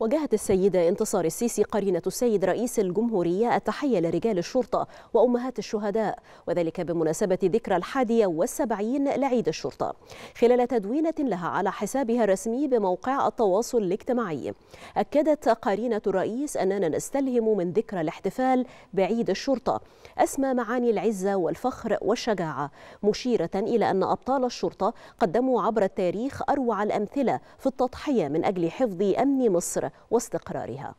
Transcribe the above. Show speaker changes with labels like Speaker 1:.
Speaker 1: وجهت السيدة انتصار السيسي قرينة السيد رئيس الجمهورية التحية لرجال الشرطة وأمهات الشهداء وذلك بمناسبة ذكرى الحادية والسبعين لعيد الشرطة خلال تدوينة لها على حسابها الرسمي بموقع التواصل الاجتماعي أكدت قرينة الرئيس أننا نستلهم من ذكرى الاحتفال بعيد الشرطة أسمى معاني العزة والفخر والشجاعة مشيرة إلى أن أبطال الشرطة قدموا عبر التاريخ أروع الأمثلة في التضحية من أجل حفظ أمن مصر واستقرارها